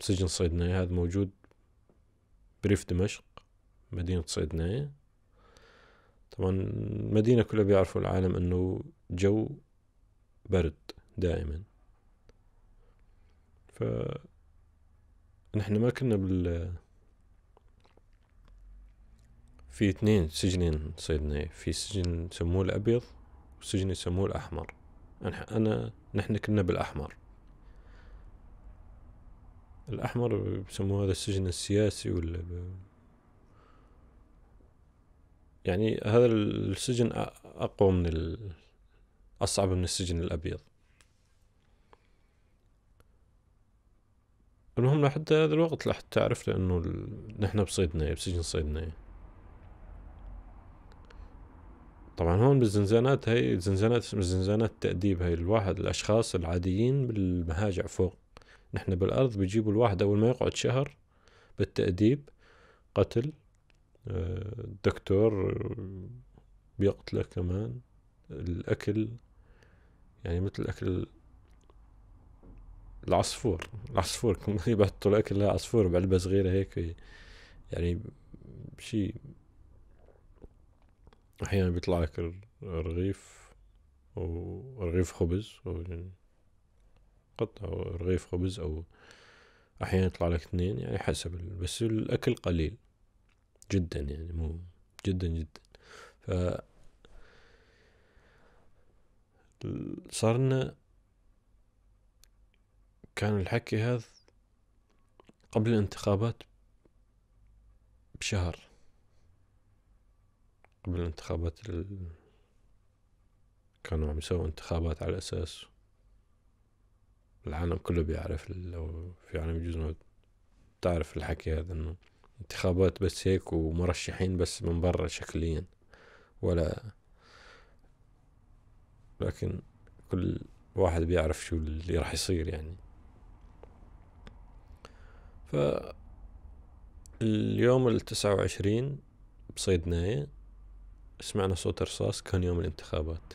سجن صيدنايا هذا موجود بريف دمشق مدينة صيدنايا طبعا المدينة كلها بيعرفوا العالم انه جو برد دائما ف نحن ما كنا بال في اثنين سجنين صيدناي في سجن يسموه الأبيض وسجن يسموه الأحمر أنا نحن كنا بالأحمر الأحمر بسموه هذا السجن السياسي ولا يعني هذا السجن أقوى من ال... أصعب من السجن الأبيض المهم لحد هذا الوقت لحد تعرف لأنه ال... نحن بصيدنا بسجن صيدنا طبعا هون بالزنزانات هاي الزنزانات اسمها زنزانات تاديب هاي الواحد الأشخاص العاديين بالمهاجع فوق نحن بالأرض بيجيبوا الواحد أول ما يقعد شهر بالتأديب قتل الدكتور آه، بيقتله كمان الأكل يعني مثل أكل العصفور العصفور يبعثوا الأكل لعصفور بعلبة صغيرة هيك يعني شيء أحيانا بيطلع لك رغيف ورغيف خبز يعني قطة أو رغيف خبز أو أحيانا يطلع لك اثنين يعني حسب بس الأكل قليل جدا يعني مو جدا جدا ف صارنا كان الحكي هذا قبل الانتخابات بشهر قبل الانتخابات ال... كانوا عم يسووا انتخابات على أساس العالم كله بيعرف لو في عالم يجوز تعرف الحكي هذا انه انتخابات بس هيك ومرشحين بس من برا شكليا ولا لكن كل واحد بيعرف شو اللي راح يصير يعني ف اليوم التسعة وعشرين بصيدناية سمعنا صوت رصاص كان يوم الانتخابات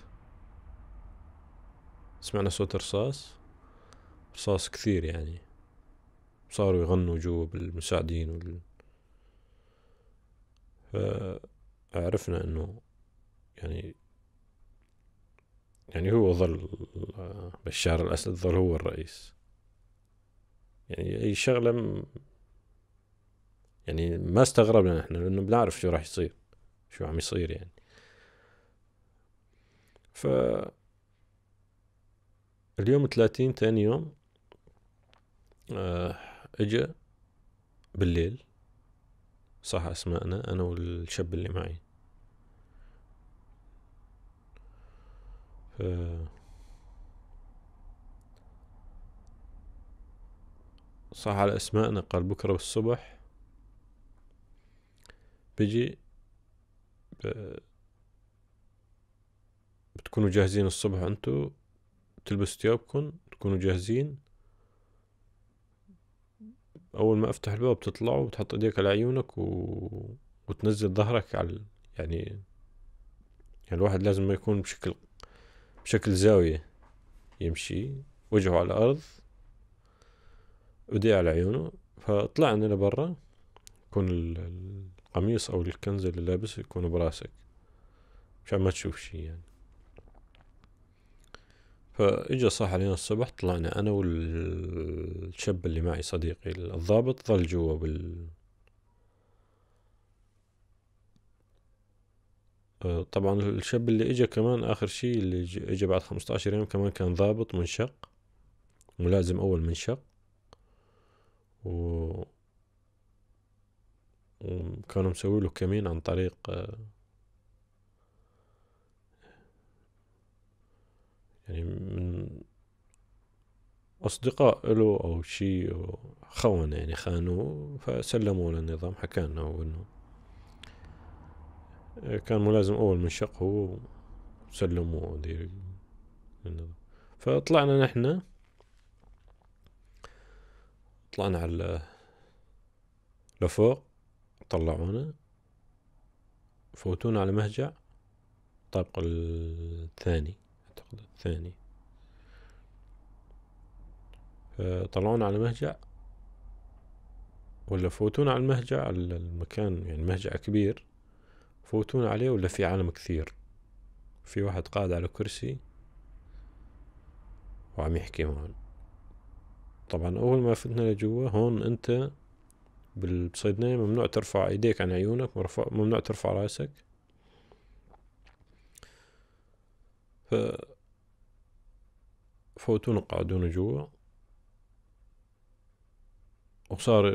سمعنا صوت رصاص رصاص كثير يعني صاروا يغنوا جوا بالمساعدين وال... فعرفنا انه يعني يعني هو ظل بشار الأسد ظل هو الرئيس يعني أي شغلة يعني ما استغربنا نحن لأنه بنعرف شو راح يصير شو عم يصير يعني ف اليوم ثلاثين تاني يوم آه، اجا بالليل صح اسماءنا انا والشاب اللي معي ف... صح على اسماءنا قال بكرة بالصبح بيجي ب... بتكونوا جاهزين الصبح انتو تلبس ثيابكم تكونوا جاهزين اول ما افتح الباب بتطلع وبتحط ايديك على عيونك و... وتنزل ظهرك على يعني يعني الواحد لازم ما يكون بشكل بشكل زاوية يمشي وجهه على الأرض ودي على عيونه فطلعنا لبرا يكون القميص أو الكنز اللي لابسه يكون براسك مشان ما تشوف شي يعني فاجا صح علينا الصبح طلعنا انا والشاب اللي معي صديقي الضابط ظل جوا بال طبعا الشاب اللي اجا كمان اخر شي اللي اجا بعد خمسة عشر يوم كمان كان ضابط منشق ملازم اول منشق و وكانوا مسوي له كمين عن طريق يعني من أصدقاء له أو شيء خونه يعني خانوه فسلموه للنظام حكى هو إنه كان ملازم أول من شقه وسلموه للنظام فطلعنا نحن طلعنا على لفوق طلعونا فوتونا على مهجع الطابق الثاني الثاني آه، طلعونا على مهجع ولا فوتونا على المهجع المكان يعني مهجع كبير فوتونا عليه ولا في عالم كثير في واحد قاعد على كرسي وعم يحكي معنا طبعا أول ما فتنا لجوا هون أنت بالصيدلية ممنوع ترفع ايديك عن عيونك ممنوع ترفع راسك فوتوا نقعدوا جوا وصار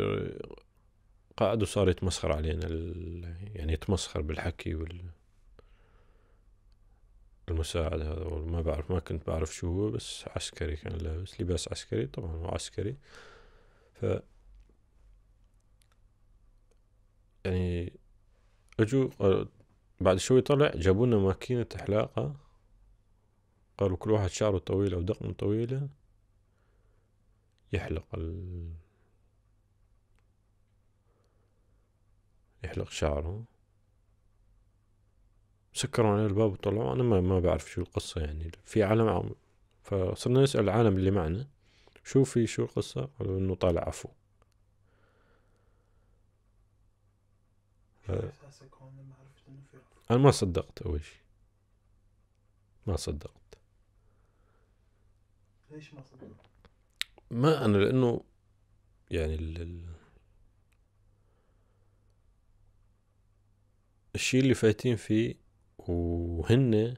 قاعد وصار يتمسخر علينا يعني يتمسخر بالحكي وال المساعد هذا ما بعرف ما كنت بعرف شو هو بس عسكري كان لابس لباس عسكري طبعا هو عسكري ف يعني اجوا بعد شوي طلع جابوا لنا ماكينة حلاقة قالوا كل واحد شعره طويل أو دقنه طويلة يحلق ال... يحلق شعره سكروا عليه الباب وطلعوا أنا ما, ما بعرف شو القصة يعني في عالم عم فصرنا نسأل العالم اللي معنا شو في شو القصة قالوا إنه طالع عفو آه. ف... أنا ما صدقت أول شي ما صدقت ليش ما ما انا لانه يعني ال... ال... الشيء اللي فايتين فيه وهن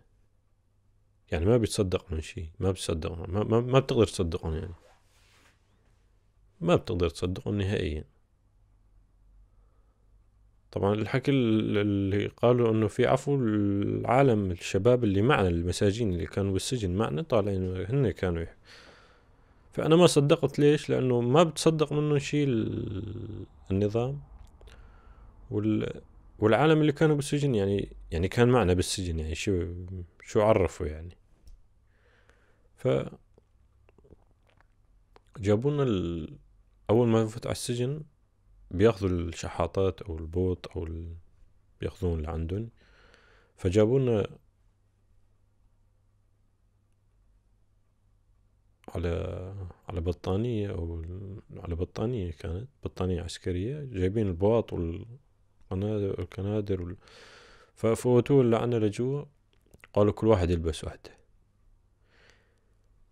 يعني ما من شيء ما بتصدقون ما, ما, ما بتقدر تصدقهم يعني ما بتقدر تصدقهم نهائيا طبعا الحكي اللي قالوا انه في عفو العالم الشباب اللي معنا المساجين اللي كانوا بالسجن معنا طالعين هن كانوا فانا ما صدقت ليش لانه ما بتصدق منه شيء النظام وال والعالم اللي كانوا بالسجن يعني يعني كان معنا بالسجن يعني شو شو عرفوا يعني ف جابونا ال... اول ما فت على السجن بياخذوا الشحاطات او البوط او ال... بياخذون اللي عندهم فجابوا لنا على على بطانية أو على بطانية كانت بطانية عسكرية جايبين البواط والقنادر وال... اللي عنا لجوا قالوا كل واحد يلبس وحدة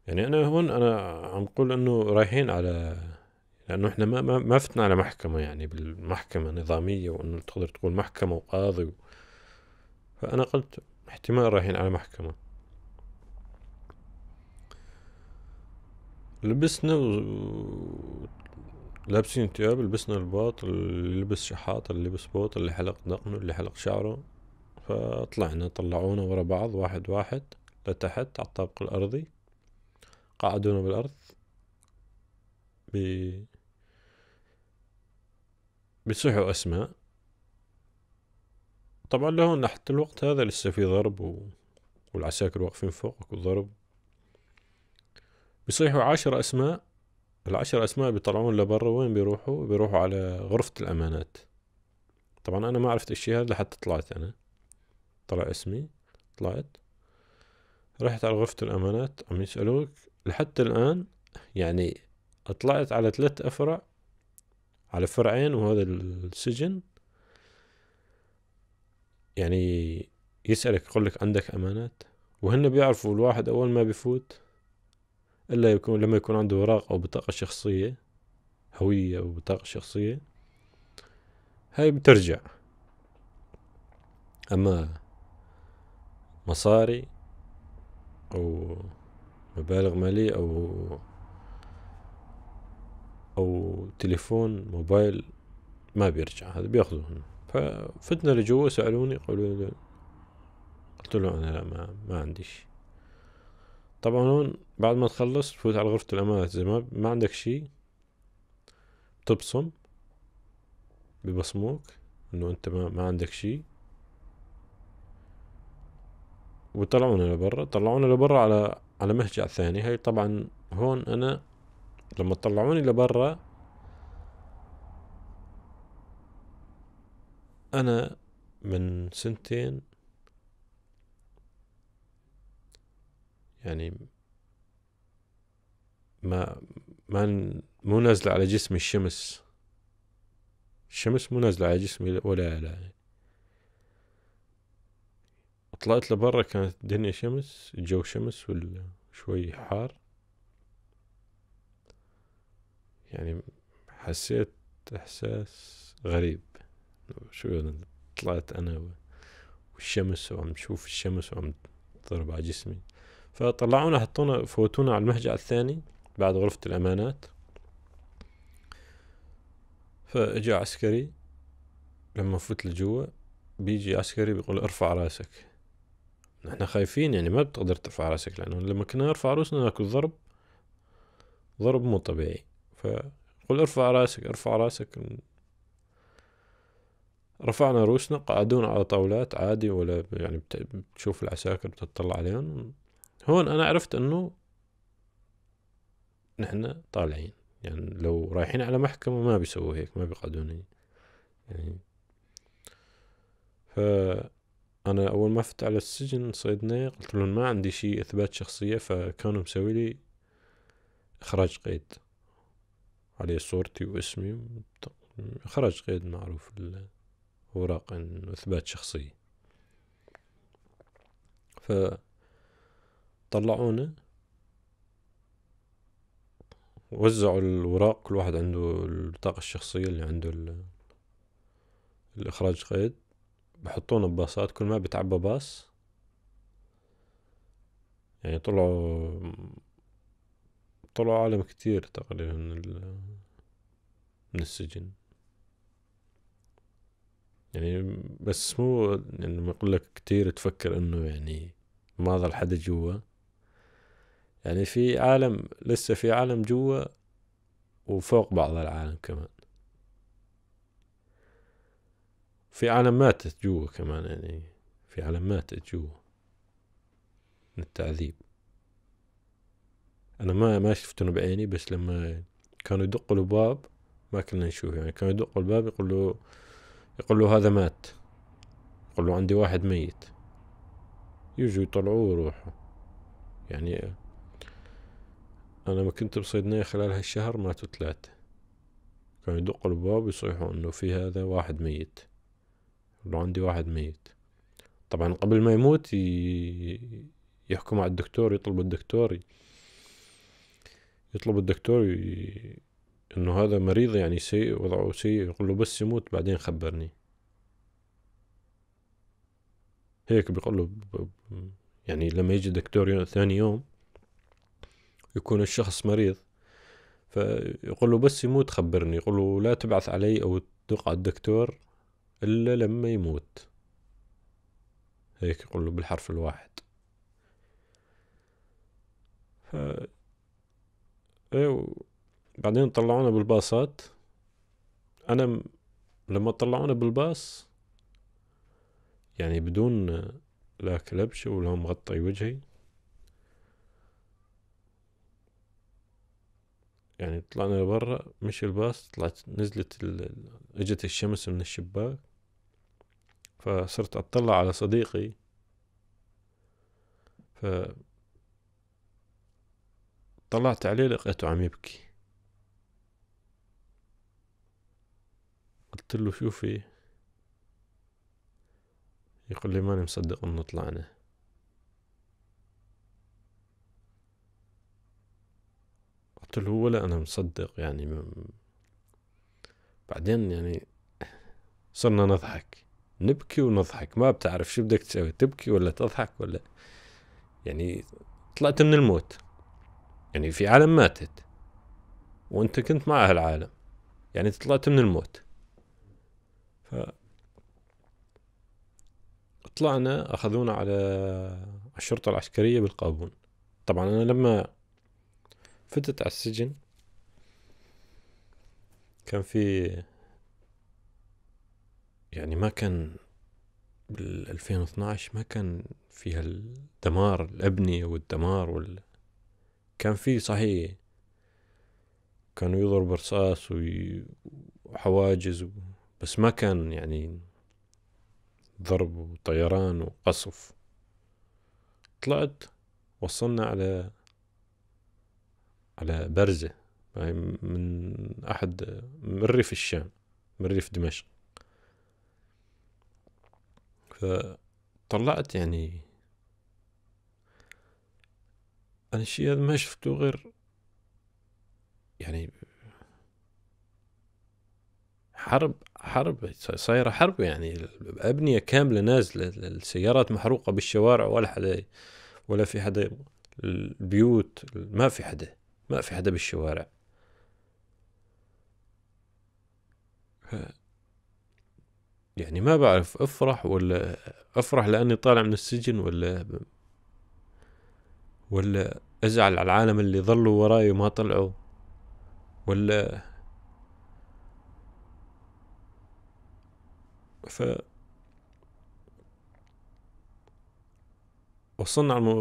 يعني أنا هون أنا عم قول إنه رايحين على لانه احنا ما ما, ما فتنا على محكمه يعني بالمحكمه نظاميه وانه تقدر تقول محكمه وقاضي و... فانا قلت احتمال رايحين على محكمه لبسنا و... لابسين ثياب لبسنا الباط اللي لبس شحاط اللي لبس بوط اللي حلق دقنه اللي حلق شعره فطلعنا طلعونا ورا بعض واحد واحد لتحت على الطابق الأرضي قعدونا بالأرض بيصيحوا أسماء طبعا لهون حتى الوقت هذا لسه في ضرب و... والعساكر واقفين فوقك وضرب بيصيحوا عشر أسماء العشر أسماء بيطلعون لبرا وين بيروحوا بيروحوا على غرفة الأمانات طبعا أنا ما عرفت الشيء هذا لحتى طلعت أنا طلع اسمي طلعت رحت على غرفة الأمانات عم يسألوك لحتى الآن يعني طلعت على ثلاث أفرع على فرعين وهذا السجن يعني يسألك يقول لك عندك أمانات وهن بيعرفوا الواحد أول ما بيفوت إلا يكون لما يكون عنده أوراق أو بطاقة شخصية هوية أو بطاقة شخصية هاي بترجع أما مصاري أو مبالغ مالية أو او تليفون موبايل ما بيرجع هذا بياخذوه ففتنا لجوا سالوني قالوا لي قلت لهم انا لا ما, ما عنديش طبعا هون بعد ما تخلص تفوت على غرفة الأمانات إذا ما, ما عندك شي بتبصم ببصموك إنه أنت ما, ما عندك شي وطلعونا لبرا طلعونا لبرا على على مهجع ثاني هاي طبعا هون أنا لما طلعوني لبرا أنا من سنتين يعني ما ما مو نازلة على جسمي الشمس الشمس مو نازلة على جسمي ولا لا يعني. طلعت لبرا كانت الدنيا شمس الجو شمس وشوي حار يعني حسيت إحساس غريب شو طلعت أنا والشمس وعم شوف الشمس وعم تضرب على جسمي فطلعونا حطونا فوتونا على المهجع الثاني بعد غرفة الأمانات فاجا عسكري لما فوت لجوا بيجي عسكري بيقول ارفع راسك نحن خايفين يعني ما بتقدر ترفع راسك لأنه لما كنا نرفع راسنا ناكل ضرب ضرب مو طبيعي فقل ارفع راسك ارفع راسك رفعنا روسنا قاعدون على طاولات عادي ولا يعني بتشوف العساكر بتطلع عليهم هون أنا عرفت أنه نحن طالعين يعني لو رايحين على محكمة ما بيسووا هيك ما بيقعدون يعني فأنا أول ما فت على السجن صيدني قلت لهم ما عندي شيء إثبات شخصية فكانوا مسوي لي إخراج قيد عليه صورتي واسمي خرج قيد معروف الأوراق إنه إثبات شخصية فطلعونا وزعوا الوراق كل واحد عنده البطاقة الشخصية اللي عنده الإخراج قيد بحطونا بباصات كل ما بتعبى باص يعني طلعوا طلعوا عالم كتير تقريبا من, من السجن يعني بس مو يعني ما اقول لك كتير تفكر انه يعني ما ظل حدا جوا يعني في عالم لسه في عالم جوا وفوق بعض العالم كمان في عالم ماتت جوا كمان يعني في عالم ماتت جوا من التعذيب انا ما ما شفتهم بعيني بس لما كانوا يدقوا الباب ما كنا نشوف يعني كانوا يدقوا الباب يقول له يقول له هذا مات يقول له عندي واحد ميت يجوا يطلعوه ويروحوا يعني انا ما كنت بصيدنايا خلال هالشهر ماتوا ثلاثة كانوا يدقوا الباب ويصيحوا انه في هذا واحد ميت لو عندي واحد ميت طبعا قبل ما يموت يحكم على الدكتور يطلبوا الدكتور يطلب الدكتور ي... انه هذا مريض يعني سيء وضعه سيء يقول له بس يموت بعدين خبرني هيك بيقول له ب... يعني لما يجي دكتور يوم ثاني يوم يكون الشخص مريض فيقول له بس يموت خبرني يقول له لا تبعث علي او تدق على الدكتور الا لما يموت هيك يقول له بالحرف الواحد ف ايه بعدين طلعونا بالباصات انا م... لما طلعونا بالباص يعني بدون لا كلبش ولا مغطي وجهي يعني طلعنا لبرا مش الباص طلعت نزلت ال... اجت الشمس من الشباك فصرت اطلع على صديقي ف طلعت عليه لقيته عم يبكي قلت له شو في يقول لي ماني مصدق انه طلعنا قلت له ولا انا مصدق يعني بعدين يعني صرنا نضحك نبكي ونضحك ما بتعرف شو بدك تسوي تبكي ولا تضحك ولا يعني طلعت من الموت يعني في عالم ماتت وانت كنت مع هالعالم يعني طلعت من الموت ف طلعنا اخذونا على الشرطة العسكرية بالقابون طبعا انا لما فتت على السجن كان في يعني ما كان بال 2012 ما كان في هالدمار الابنية والدمار وال كان في صحيح كانوا يضرب رصاص وحواجز و... بس ما كان يعني ضرب وطيران وقصف طلعت وصلنا على على برزة من أحد من ريف الشام من ريف دمشق فطلعت يعني انا الشيء هذا ما شفته غير يعني حرب حرب صايره حرب يعني ابنيه كامله نازله السيارات محروقه بالشوارع ولا حدا ولا في حدا البيوت ما في حدا ما في حدا بالشوارع يعني ما بعرف افرح ولا افرح لاني طالع من السجن ولا ولا ازعل على العالم اللي ظلوا وراي وما طلعوا ولا ف وصلنا على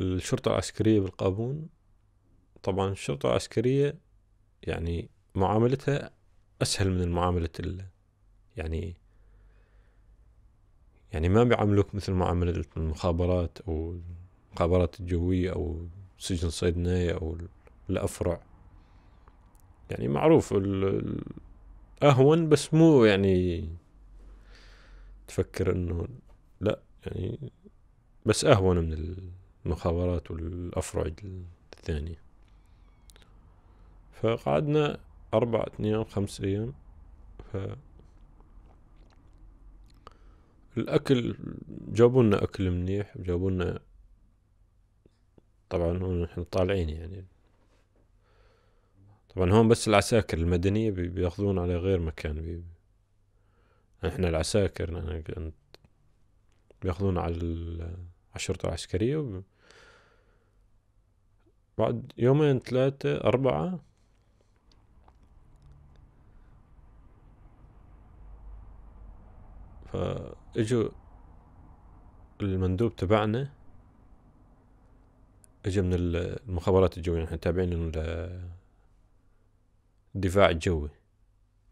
الشرطة العسكرية بالقابون طبعا الشرطة العسكرية يعني معاملتها أسهل من معاملة ال... يعني يعني ما بيعاملوك مثل معاملة المخابرات أو المخابرات الجوية أو سجن صيدناية أو الأفرع يعني معروف أهون بس مو يعني تفكر أنه لا يعني بس أهون من المخابرات والأفرع الثانية فقعدنا أربعة أيام خمس أيام ف الأكل جابوا لنا أكل منيح جابوا لنا طبعا ونحن طالعين يعني طبعا هون بس العساكر المدنية بياخذون على غير مكان بي... احنا العساكر أنا كنت بياخذون على الشرطة العسكرية وب... بعد يومين ثلاثة أربعة فاجوا المندوب تبعنا اجى من المخابرات الجوية نحن تابعين الدفاع الجوي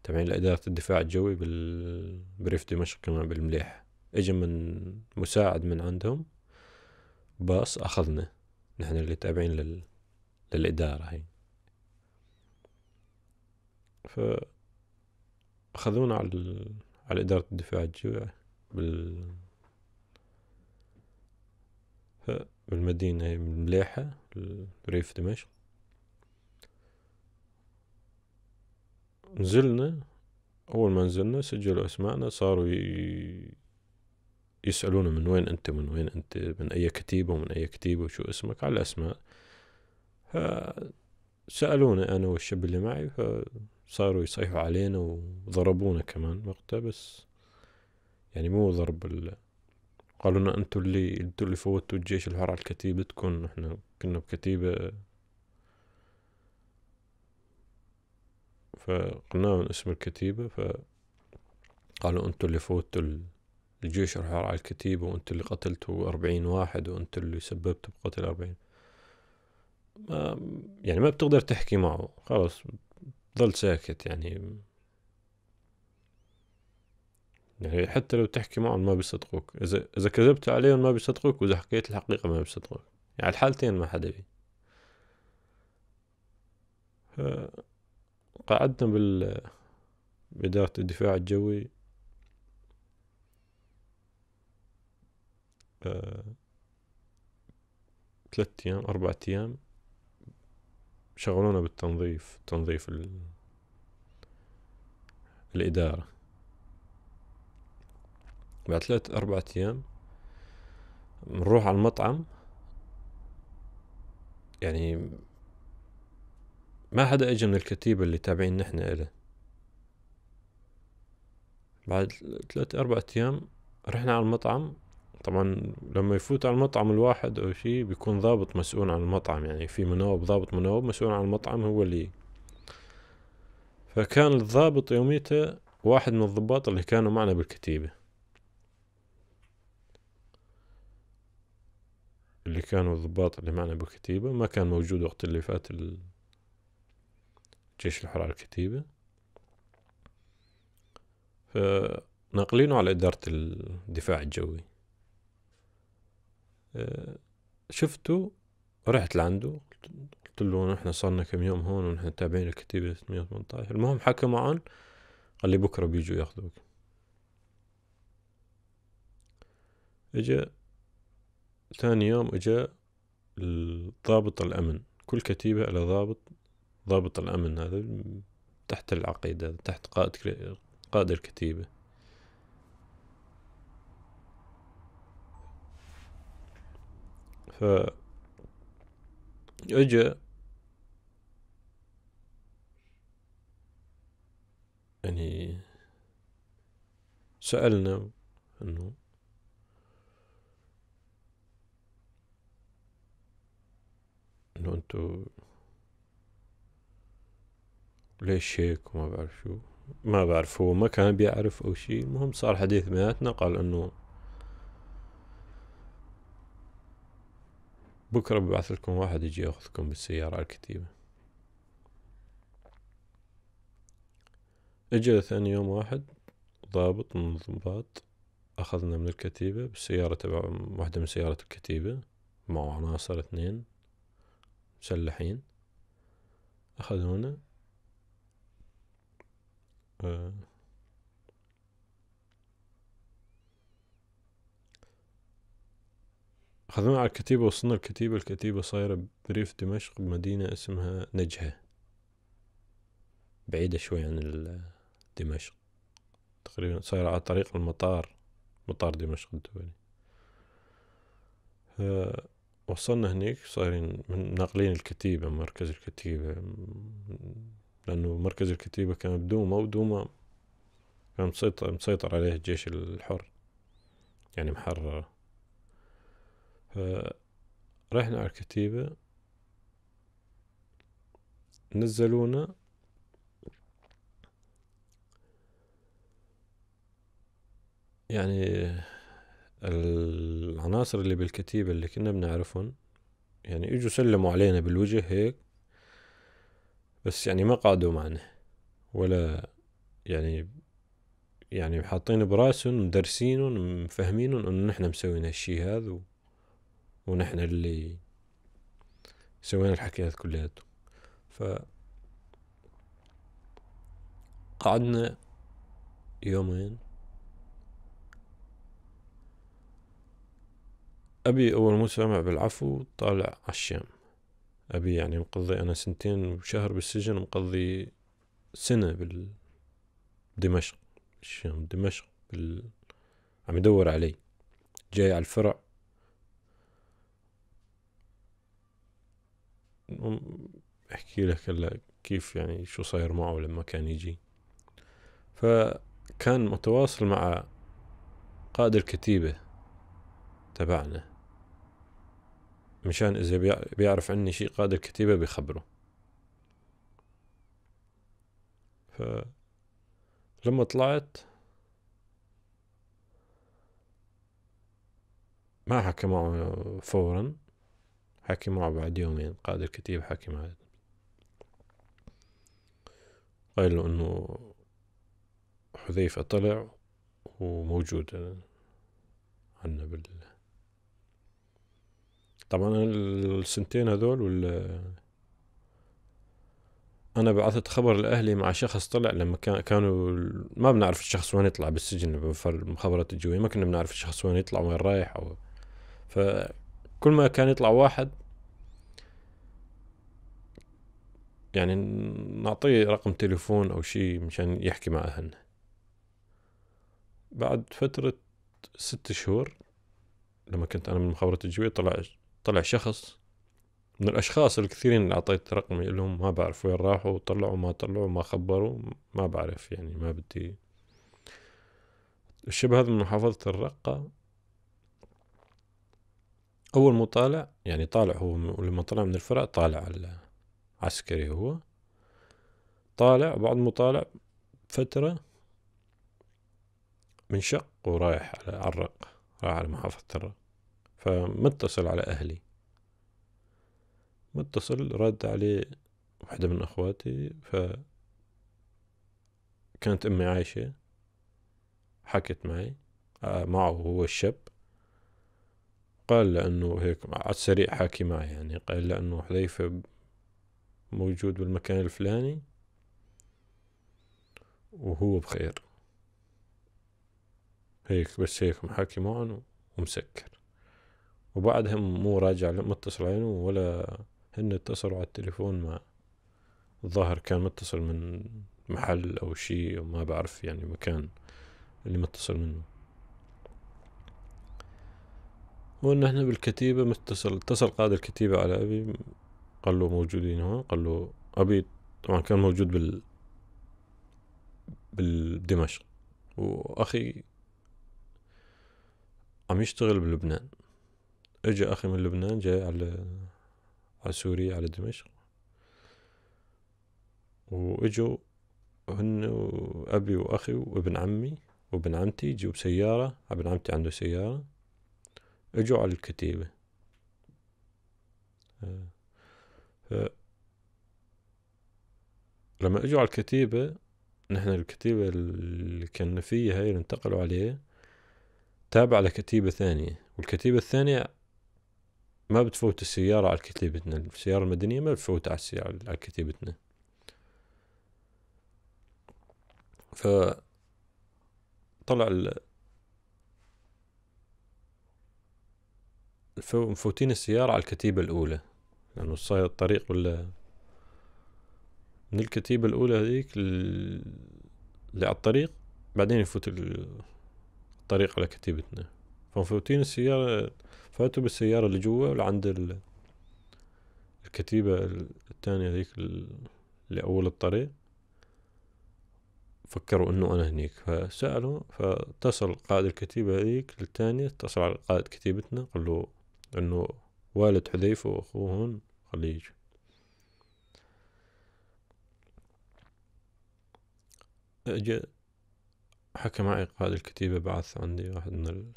تابعين لإدارة الدفاع الجوي بريف دمشق كمان بالمليح اجى من مساعد من عندهم باص اخذنا نحن اللي تابعين لل... للإدارة هي ف أخذونا على ال... على إدارة الدفاع الجوي بال ف... المدينة مليحة ريف دمشق نزلنا أول ما نزلنا سجلوا أسماءنا صاروا ي... يسألونا من وين أنت من وين أنت من أي كتيبة ومن أي كتيبة وشو اسمك على الأسماء سألونا أنا والشاب اللي معي فصاروا يصيحوا علينا وضربونا كمان وقتها بس يعني مو ضرب قالوا لنا انتوا اللي انتوا اللي فوتوا الجيش على كتيبتكم احنا كنا بكتيبة فقلنا اسم الكتيبة فقالوا انتوا اللي فوتوا الجيش الحر على الكتيبة وانتوا اللي قتلتوا أربعين واحد وانتوا اللي سببتوا بقتل أربعين ما يعني ما بتقدر تحكي معه خلاص ضل ساكت يعني يعني حتى لو تحكي معهم ما بيصدقوك اذا اذا كذبت عليهم ما بيصدقوك واذا حكيت الحقيقه ما بيصدقوك يعني الحالتين ما حدا بي قعدنا بال بإدارة الدفاع الجوي آه، ثلاثة أيام أربعة أيام شغلونا بالتنظيف تنظيف ال... الإدارة بعد ثلاث أربعة أيام بنروح على المطعم يعني ما حدا اجى من الكتيبة اللي تابعين نحن إله بعد ثلاثة أربعة أيام رحنا على المطعم طبعا لما يفوت على المطعم الواحد أو شي بيكون ضابط مسؤول عن المطعم يعني في مناوب ضابط مناوب مسؤول عن المطعم هو اللي فكان الضابط يوميته واحد من الضباط اللي كانوا معنا بالكتيبة اللي كانوا الضباط اللي معنا بالكتيبة ما كان موجود وقت اللي فات الجيش الحر على الكتيبة فنقلينه على إدارة الدفاع الجوي أه، شفته رحت لعنده قلت له نحن صارنا كم يوم هون ونحن تابعين الكتيبة 618 المهم حكى معهم قال لي بكرة بيجوا ياخذوك اجا ثاني يوم اجا ضابط الامن كل كتيبة على ضابط ضابط الامن هذا تحت العقيدة تحت قائد قائد الكتيبة ف اجا يعني سألنا انه انه انتو ليش هيك وما بعرف شو ما بعرف هو ما كان بيعرف او شيء المهم صار حديث بيناتنا قال انه بكرة ببعث لكم واحد يجي ياخذكم بالسيارة على الكتيبة اجى ثاني يوم واحد ضابط من الضباط اخذنا من الكتيبة بالسيارة تبع واحدة من سيارة الكتيبة معه عناصر اثنين مسلحين أخذونا أخذونا آه. على الكتيبة وصلنا الكتيبة الكتيبة صايرة بريف دمشق بمدينة اسمها نجهة بعيدة شوي عن دمشق تقريبا صايرة على طريق المطار مطار دمشق الدولي آه. وصلنا هنيك صايرين ناقلين الكتيبة مركز الكتيبة لأنه مركز الكتيبة كان بدومة ودومة كان مسيطر, مسيطر عليه الجيش الحر يعني محررة فرحنا على الكتيبة نزلونا يعني العناصر اللي بالكتيبة اللي كنا بنعرفهم يعني اجوا سلموا علينا بالوجه هيك بس يعني ما قعدوا معنا ولا يعني يعني حاطين براسهم مدرسينهم مفهمينهم انه نحن مسوين هالشي هذا ونحن اللي سوينا الحكي هذا كلياته ف قعدنا يومين أبي أول مو سامع بالعفو طالع عشام أبي يعني مقضي أنا سنتين وشهر بالسجن مقضي سنة بالدمشق الشام دمشق بال... عم يدور علي جاي على الفرع احكي نعم، لك هلا كيف يعني شو صاير معه لما كان يجي فكان متواصل مع قائد الكتيبه تبعنا مشان إذا بيعرف عني شيء قائد الكتيبة بيخبره فلما طلعت ما حكى معه فورا حكي معه بعد يومين قائد الكتيبة حكي معه قال له انه حذيفة طلع وموجود عندنا بال طبعا انا السنتين هذول وال انا بعثت خبر لاهلي مع شخص طلع لما كان كانوا ما بنعرف الشخص وين يطلع بالسجن بالمخابرات الجويه ما كنا بنعرف الشخص وين يطلع وين رايح او فكل ما كان يطلع واحد يعني نعطيه رقم تليفون او شيء مشان يحكي مع اهلنا بعد فترة ست شهور لما كنت انا من مخابرات الجوية طلع طلع شخص من الاشخاص الكثيرين اللي اعطيت رقمي لهم ما بعرف وين راحوا طلعوا ما طلعوا ما خبروا ما بعرف يعني ما بدي الشبه هذا من محافظة الرقة أول ما طالع يعني طالع هو لما طلع من الفرع طالع عسكري هو طالع بعد ما طالع من شق ورايح على الرق راح على محافظة الرق فمتصل على أهلي متصل رد عليه واحدة من أخواتي ف كانت أمي عايشة حكت معي آه، معه هو الشاب قال لأنه هيك على السريع حاكي معي يعني قال لأنه حذيفة موجود بالمكان الفلاني وهو بخير هيك بس هيك محاكي معه ومسكر وبعدهم مو راجع متصل عينه ولا هن اتصلوا على التليفون مع الظاهر كان متصل من محل أو شيء ما بعرف يعني مكان اللي متصل منه وإن إحنا بالكتيبة متصل اتصل قائد الكتيبة على أبي قال له موجودين هون قال له أبي طبعا كان موجود بال بالدمشق وأخي عم يشتغل بلبنان اجى اخي من لبنان جاي على على سوريا على دمشق واجوا هن وابي واخي وابن عمي وابن عمتي جوا بسيارة ابن عمتي عنده سيارة اجوا على الكتيبة ف... آه. آه. لما اجوا على الكتيبة نحن الكتيبة اللي كنا فيها هاي اللي انتقلوا عليها تابعة لكتيبة ثانية والكتيبة الثانية ما بتفوت السيارة على كتيبتنا السيارة المدنية ما بتفوت على السيارة على كتيبتنا ف طلع ال مفوتين السيارة على الكتيبة الأولى يعني لأنه صاير الطريق ولا من الكتيبة الأولى هذيك اللي على الطريق بعدين يفوت الطريق على كتيبتنا فمفوتين السيارة فاتوا بالسيارة اللي جوا لعند ال... الكتيبة التانية هذيك اللي أول الطريق فكروا انه انا هنيك فسألوا فاتصل قائد الكتيبة هذيك الثانية اتصل على قائد كتيبتنا قال له انه والد حذيفة واخوه هون خليه حكى معي قائد الكتيبة بعث عندي واحد من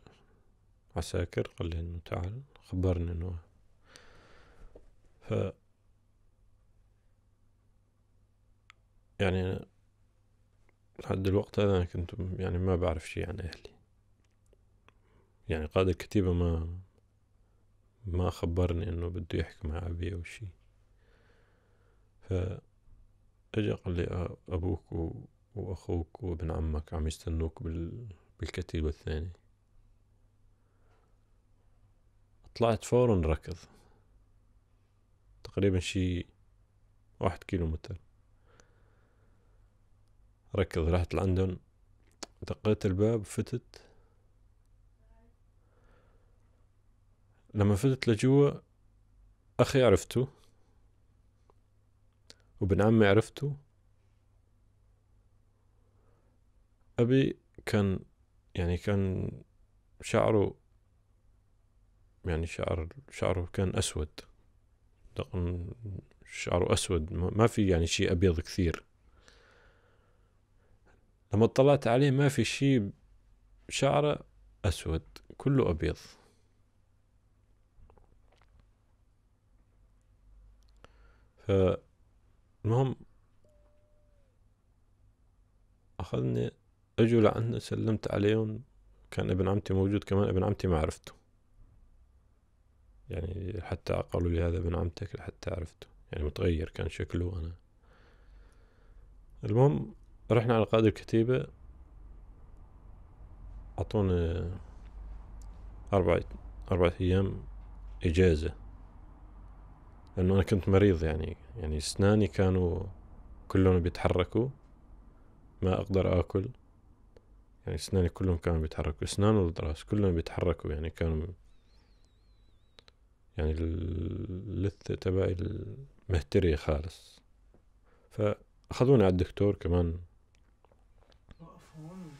عساكر قال لي انه تعال خبرني انه ف يعني لحد الوقت هذا أنا كنت يعني ما بعرف شيء عن أهلي يعني قائد الكتيبة ما ما خبرني إنه بده يحكي مع أبي أو شيء فأجا قال لي آه، أبوك وأخوك وابن عمك عم يستنوك بالكتيبة الثانية طلعت فورا ركض تقريبا شي واحد كيلو متر ركض رحت لعندهم دقيت الباب فتت لما فتت لجوا أخي عرفته وابن عمي عرفته أبي كان يعني كان شعره يعني شعر شعره كان أسود شعره أسود ما في يعني شيء أبيض كثير لما اطلعت عليه ما في شيء شعره أسود كله أبيض فالمهم أخذني أجوا لعنا سلمت عليهم كان ابن عمتي موجود كمان ابن عمتي ما عرفته يعني حتى قالوا لي هذا ابن عمتك لحتى عرفته يعني متغير كان شكله أنا المهم رحنا على قائد الكتيبة أعطونا أربعة أربعة أيام إجازة لأنه أنا كنت مريض يعني يعني أسناني كانوا كلهم بيتحركوا ما أقدر آكل يعني أسناني كلهم كانوا بيتحركوا أسنان والدراس كلهم بيتحركوا يعني كانوا يعني اللثة تبعي مهترية خالص فأخذوني على الدكتور كمان وقف هون